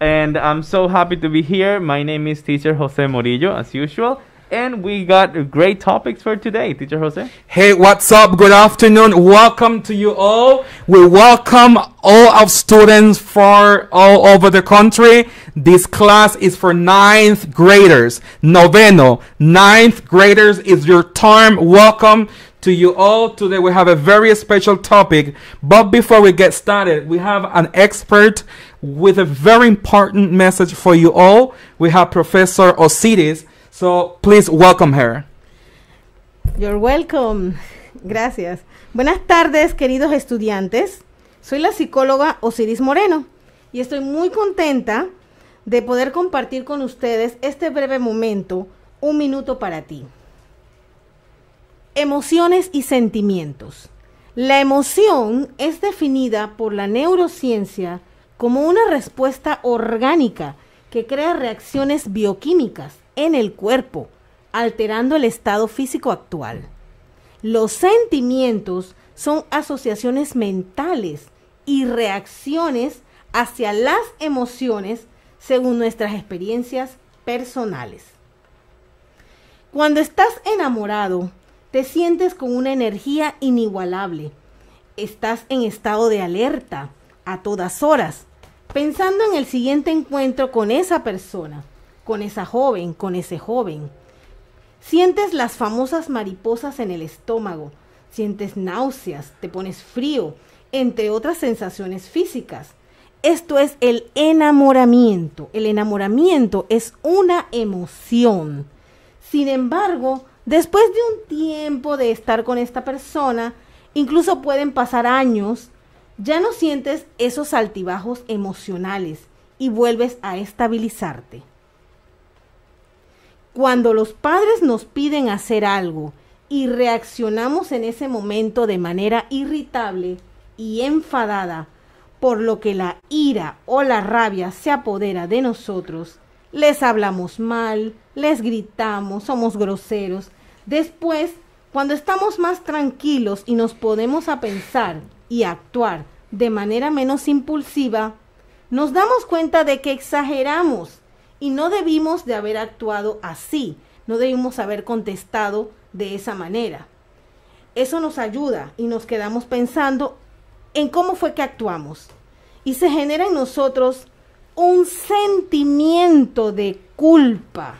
And I'm so happy to be here. My name is teacher Jose Morillo, as usual. And we got great topics for today, Teacher Jose. Hey, what's up? Good afternoon. Welcome to you all. We welcome all our students from all over the country. This class is for ninth graders. Noveno, ninth graders is your term. Welcome to you all. Today we have a very special topic. But before we get started, we have an expert with a very important message for you all. We have Professor Osiris So please welcome her. You're welcome. Gracias. Buenas tardes, queridos estudiantes. Soy la psicóloga Osiris Moreno y estoy muy contenta de poder compartir con ustedes este breve momento, un minuto para ti. Emociones y sentimientos. La emoción es definida por la neurociencia como una respuesta orgánica que crea reacciones bioquímicas en el cuerpo, alterando el estado físico actual. Los sentimientos son asociaciones mentales y reacciones hacia las emociones según nuestras experiencias personales. Cuando estás enamorado, te sientes con una energía inigualable. Estás en estado de alerta a todas horas, pensando en el siguiente encuentro con esa persona con esa joven, con ese joven. Sientes las famosas mariposas en el estómago, sientes náuseas, te pones frío, entre otras sensaciones físicas. Esto es el enamoramiento. El enamoramiento es una emoción. Sin embargo, después de un tiempo de estar con esta persona, incluso pueden pasar años, ya no sientes esos altibajos emocionales y vuelves a estabilizarte. Cuando los padres nos piden hacer algo y reaccionamos en ese momento de manera irritable y enfadada, por lo que la ira o la rabia se apodera de nosotros, les hablamos mal, les gritamos, somos groseros. Después, cuando estamos más tranquilos y nos podemos a pensar y actuar de manera menos impulsiva, nos damos cuenta de que exageramos y no debimos de haber actuado así, no debimos haber contestado de esa manera. Eso nos ayuda y nos quedamos pensando en cómo fue que actuamos. Y se genera en nosotros un sentimiento de culpa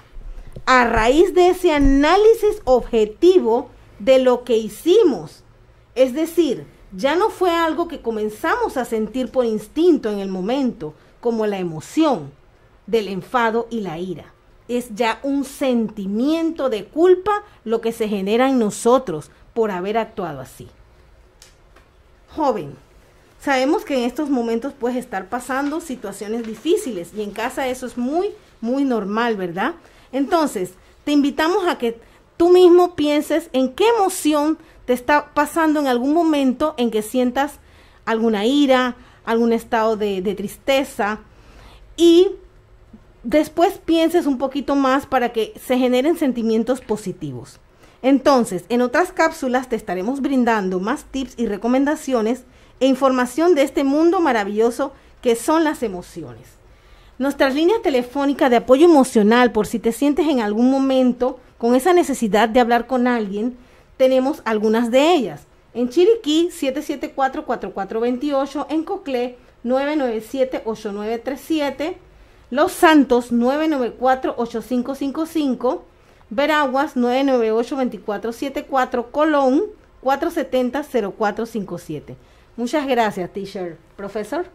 a raíz de ese análisis objetivo de lo que hicimos. Es decir, ya no fue algo que comenzamos a sentir por instinto en el momento, como la emoción, del enfado y la ira. Es ya un sentimiento de culpa lo que se genera en nosotros por haber actuado así. Joven, sabemos que en estos momentos puedes estar pasando situaciones difíciles y en casa eso es muy, muy normal, ¿verdad? Entonces, te invitamos a que tú mismo pienses en qué emoción te está pasando en algún momento en que sientas alguna ira, algún estado de, tristeza y después pienses un poquito más para que se generen sentimientos positivos. Entonces, en otras cápsulas te estaremos brindando más tips y recomendaciones e información de este mundo maravilloso que son las emociones. Nuestras líneas telefónicas de apoyo emocional, por si te sientes en algún momento con esa necesidad de hablar con alguien, tenemos algunas de ellas. En Chiriquí 774-4428, en Coclé 997-8937 los Santos 994-8555, Veraguas 998-2474, Colón 470-0457. Muchas gracias, teacher. Professor?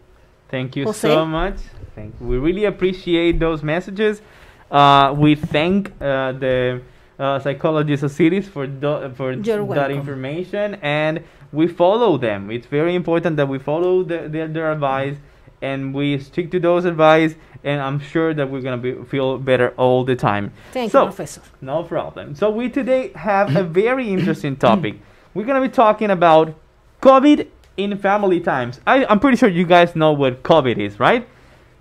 Thank you so much. Thank, we really appreciate those messages. Uh, we thank uh, the uh, of cities for, do, for that information and we follow them. It's very important that we follow the, their advice. and we stick to those advice and I'm sure that we're gonna be, feel better all the time. Thank so, you, Professor. No problem. So we today have a very interesting topic. We're gonna be talking about COVID in family times. I, I'm pretty sure you guys know what COVID is, right?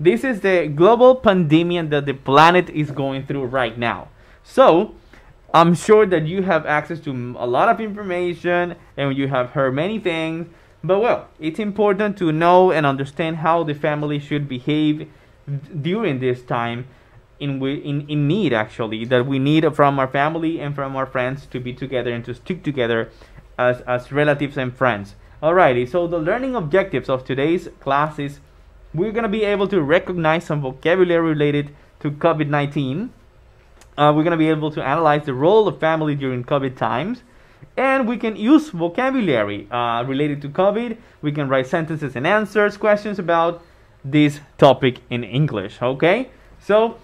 This is the global pandemic that the planet is going through right now. So I'm sure that you have access to a lot of information and you have heard many things but well, it's important to know and understand how the family should behave during this time in, in, in need, actually, that we need from our family and from our friends to be together and to stick together as, as relatives and friends. Alrighty, so the learning objectives of today's class is we're going to be able to recognize some vocabulary related to COVID 19. Uh, we're going to be able to analyze the role of family during COVID times and we can use vocabulary uh, related to COVID. We can write sentences and answers, questions about this topic in English, okay? So,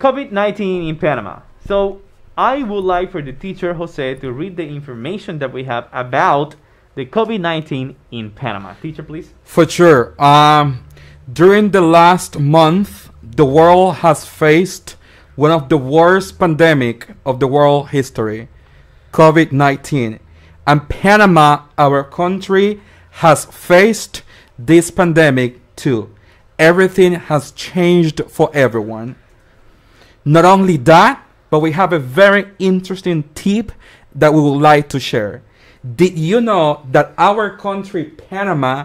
COVID-19 in Panama. So, I would like for the teacher, Jose, to read the information that we have about the COVID-19 in Panama. Teacher, please. For sure. Um, during the last month, the world has faced one of the worst pandemic of the world history. COVID 19. And Panama, our country, has faced this pandemic too. Everything has changed for everyone. Not only that, but we have a very interesting tip that we would like to share. Did you know that our country, Panama,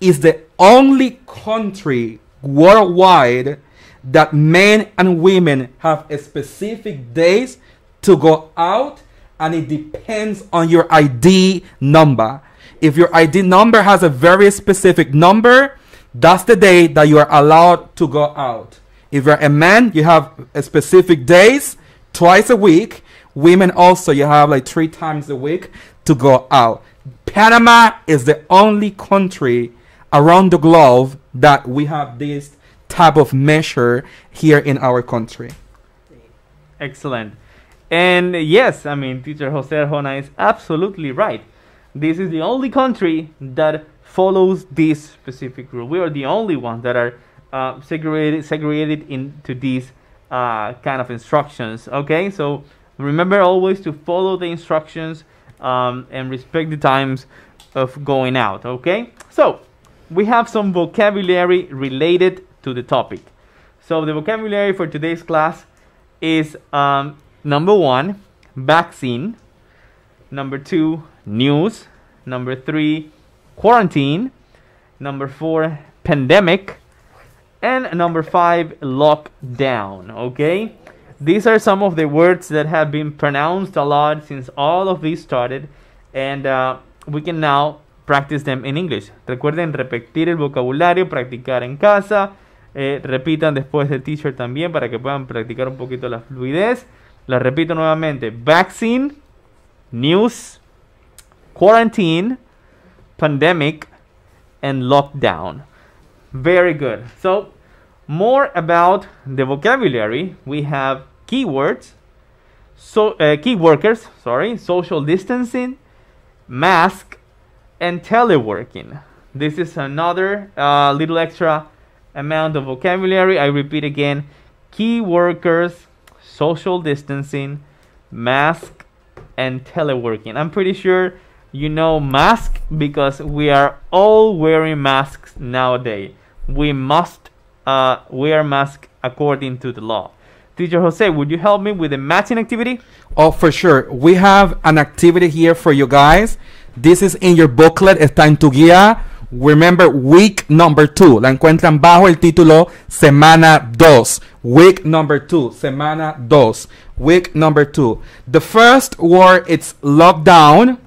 is the only country worldwide that men and women have specific days to go out and it depends on your ID number. If your ID number has a very specific number, that's the day that you are allowed to go out. If you're a man, you have a specific days, twice a week. Women also, you have like three times a week to go out. Panama is the only country around the globe that we have this type of measure here in our country. Excellent. And yes, I mean, teacher Jose Arjona is absolutely right. This is the only country that follows this specific rule. We are the only ones that are uh, segregated, segregated into these uh, kind of instructions. Okay, so remember always to follow the instructions um, and respect the times of going out. Okay, so we have some vocabulary related to the topic. So the vocabulary for today's class is um, Number one, vaccine. Number two, news. Number three, quarantine. Number four, pandemic. And number five, lockdown. Okay? These are some of the words that have been pronounced a lot since all of this started. And uh, we can now practice them in English. Recuerden repetir el vocabulario, practicar en casa. Eh, repitan después del teacher también para que puedan practicar un poquito la fluidez. La repito nuevamente. Vaccine, news, quarantine, pandemic, and lockdown. Very good. So, more about the vocabulary. We have keywords, so uh, key workers, sorry, social distancing, mask, and teleworking. This is another uh, little extra amount of vocabulary. I repeat again, key workers, social distancing, mask, and teleworking. I'm pretty sure you know mask because we are all wearing masks nowadays. We must uh, wear mask according to the law. Teacher Jose, would you help me with the matching activity? Oh, for sure. We have an activity here for you guys. This is in your booklet, Está en tu guía Remember Week Number two. La encuentran bajo el título Semana 2. Week Number two. Semana 2. Week Number two. The first word its lockdown.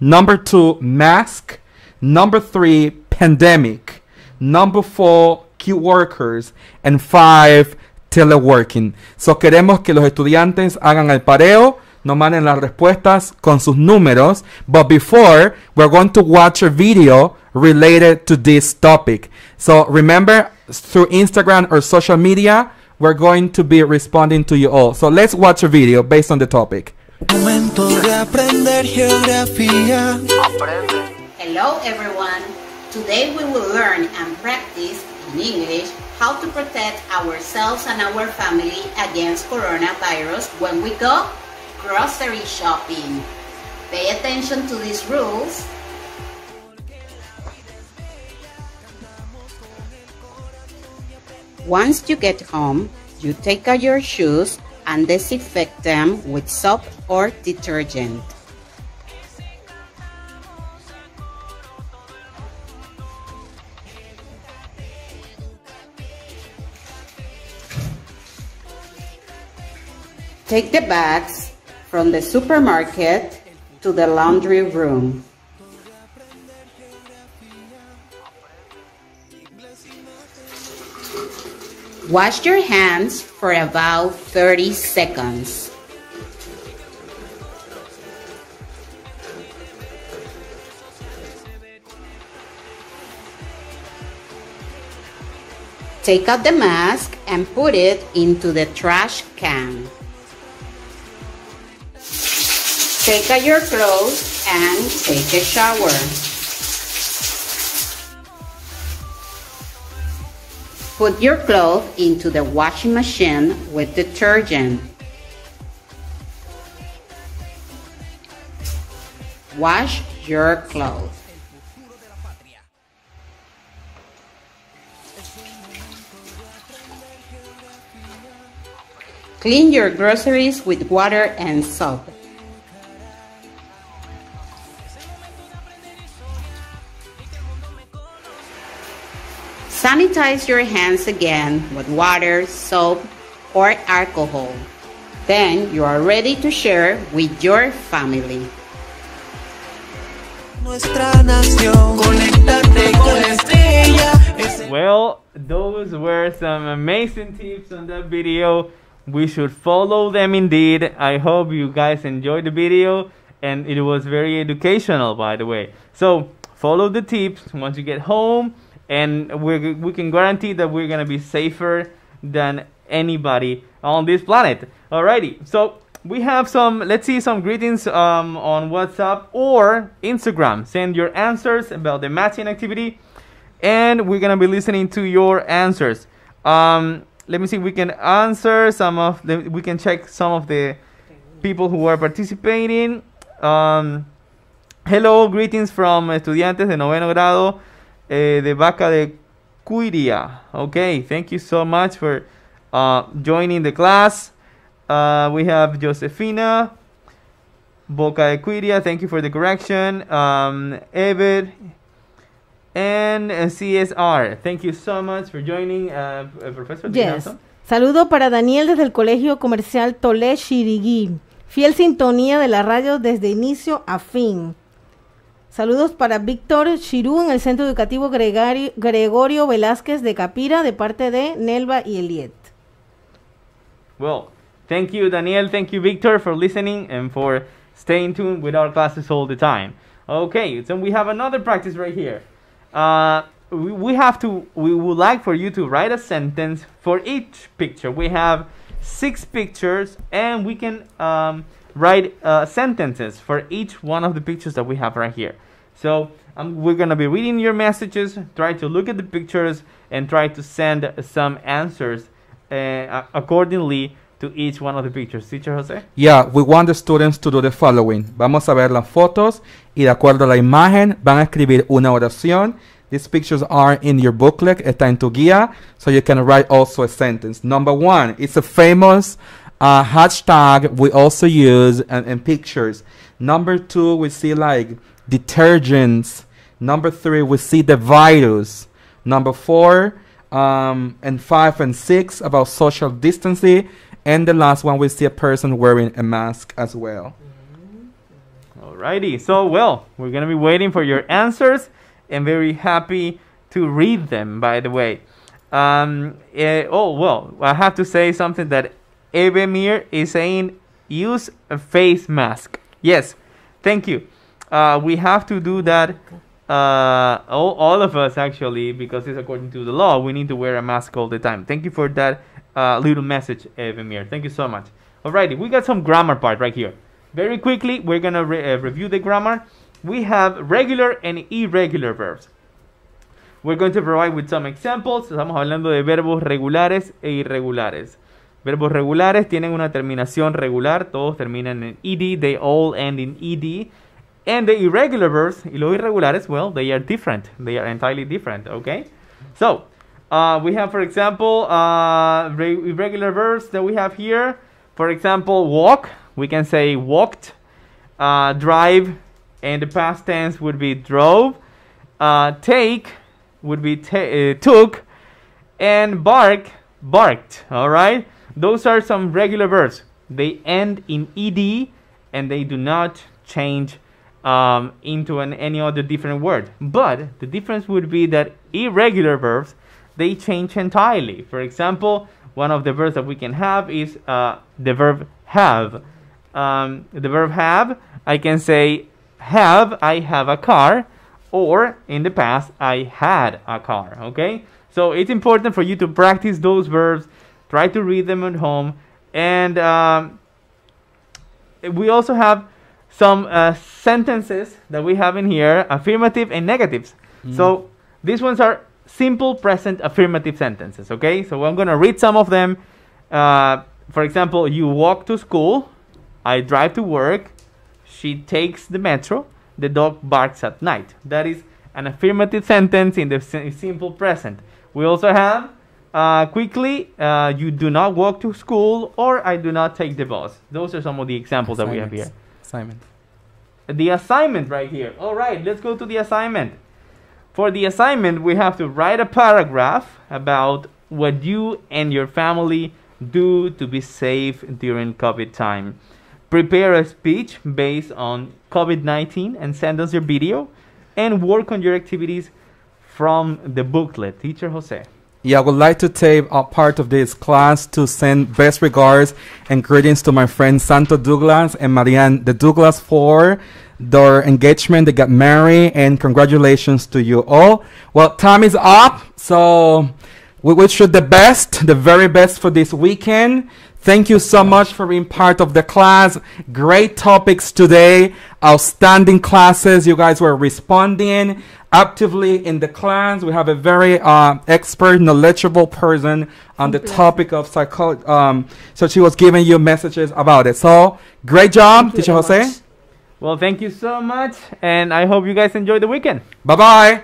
Number two, mask. Number three, pandemic. Number four, key workers. And five, teleworking. So queremos que los estudiantes hagan el pareo no manden las respuestas con sus números. But before, we're going to watch a video related to this topic. So remember, through Instagram or social media, we're going to be responding to you all. So let's watch a video based on the topic. Hello everyone. Today we will learn and practice in English how to protect ourselves and our family against coronavirus when we go grocery shopping. Pay attention to these rules. Once you get home, you take out your shoes and disinfect them with soap or detergent. Take the bags from the supermarket to the laundry room. Wash your hands for about 30 seconds. Take out the mask and put it into the trash can. Take out your clothes and take a shower. Put your clothes into the washing machine with detergent. Wash your clothes. Clean your groceries with water and soap. Sanitize your hands again with water, soap, or alcohol. Then you are ready to share with your family. Well, those were some amazing tips on that video. We should follow them indeed. I hope you guys enjoyed the video and it was very educational by the way. So follow the tips once you get home and we we can guarantee that we're gonna be safer than anybody on this planet. Alrighty, so we have some. Let's see some greetings um, on WhatsApp or Instagram. Send your answers about the matching activity, and we're gonna be listening to your answers. Um, let me see. We can answer some of the. We can check some of the people who are participating. Um, hello, greetings from estudiantes de noveno grado. Eh, de Vaca de Cuiria. Okay, thank you so much for uh, joining the class. Uh, we have Josefina. Boca de cuiria thank you for the correction. Um, and CSR, thank you so much for joining, uh, uh Professor. Saludo para Daniel desde el Colegio Comercial Tolé Chiriguí. Fiel sintonía de la radio desde inicio a fin. Saludos para Víctor Chirú en el Centro Educativo Gregorio Velázquez de Capira de parte de Nelva y Eliet. Well, thank you Daniel, thank you Victor for listening and for staying tuned with our classes all the time. Okay, so we have another practice right here. Uh, we, we have to, we would like for you to write a sentence for each picture. We have six pictures and we can um, write uh, sentences for each one of the pictures that we have right here. So um, we're going to be reading your messages, try to look at the pictures, and try to send some answers uh, uh accordingly to each one of the pictures. Teacher José? Yeah, we want the students to do the following. Vamos a ver las fotos y de acuerdo a la imagen van a escribir una oración. These pictures are in your booklet, está en tu guía, so you can write also a sentence. Number one, it's a famous uh, hashtag we also use in, in pictures. Number two, we see like detergents. Number three, we see the virus. Number four, um, and five and six about social distancing. And the last one, we see a person wearing a mask as well. Alrighty, so well, we're gonna be waiting for your answers and very happy to read them, by the way. Um, eh, oh, well, I have to say something that Evemir is saying use a face mask. Yes, thank you uh, we have to do that. Uh, all, all of us actually, because it's according to the law, we need to wear a mask all the time. Thank you for that uh, little message, Evemir. Thank you so much. Alrighty, we got some grammar part right here. Very quickly, we're gonna re uh, review the grammar. We have regular and irregular verbs. We're going to provide with some examples. Estamos hablando de verbos regulares e irregulares. Verbos regulares tienen una terminación regular. Todos terminan en ed. They all end in ed. And the irregular verbs, y los irregulares, well, they are different. They are entirely different, okay? So, uh, we have, for example, uh, irregular verbs that we have here. For example, walk. We can say walked. Uh, drive, and the past tense would be drove. Uh, take would be uh, took. And bark, barked, all right? Those are some regular verbs. They end in ed, and they do not change um, into an, any other different word. But the difference would be that irregular verbs, they change entirely. For example, one of the verbs that we can have is uh, the verb have. Um, the verb have, I can say have, I have a car, or in the past, I had a car, okay? So it's important for you to practice those verbs, try to read them at home, and um, we also have some uh, sentences that we have in here affirmative and negatives. Mm. So these ones are simple present affirmative sentences, okay? So I'm gonna read some of them. Uh, for example, you walk to school, I drive to work, she takes the metro, the dog barks at night. That is an affirmative sentence in the simple present. We also have uh, quickly, uh, you do not walk to school, or I do not take the bus. Those are some of the examples that we have here assignment? The assignment right here. All right, let's go to the assignment. For the assignment, we have to write a paragraph about what you and your family do to be safe during COVID time. Prepare a speech based on COVID-19 and send us your video and work on your activities from the booklet, Teacher Jose. Yeah, I would like to take a part of this class to send best regards and greetings to my friends Santo Douglas and Marianne the Douglas for their engagement. They got married, and congratulations to you all. Well, time is up, so we wish you the best, the very best for this weekend. Thank you so much for being part of the class. Great topics today. Outstanding classes. You guys were responding actively in the class. We have a very uh, expert, knowledgeable person on the topic of psychology. Um, so she was giving you messages about it. So great job, Teacher Jose. Much. Well, thank you so much. And I hope you guys enjoy the weekend. Bye-bye.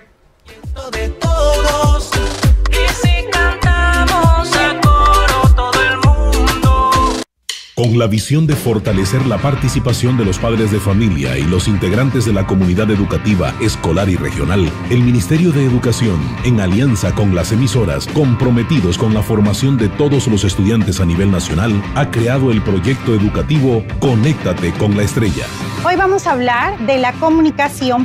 Con la visión de fortalecer la participación de los padres de familia y los integrantes de la comunidad educativa, escolar y regional, el Ministerio de Educación, en alianza con las emisoras comprometidos con la formación de todos los estudiantes a nivel nacional, ha creado el proyecto educativo Conéctate con la Estrella. Hoy vamos a hablar de la comunicación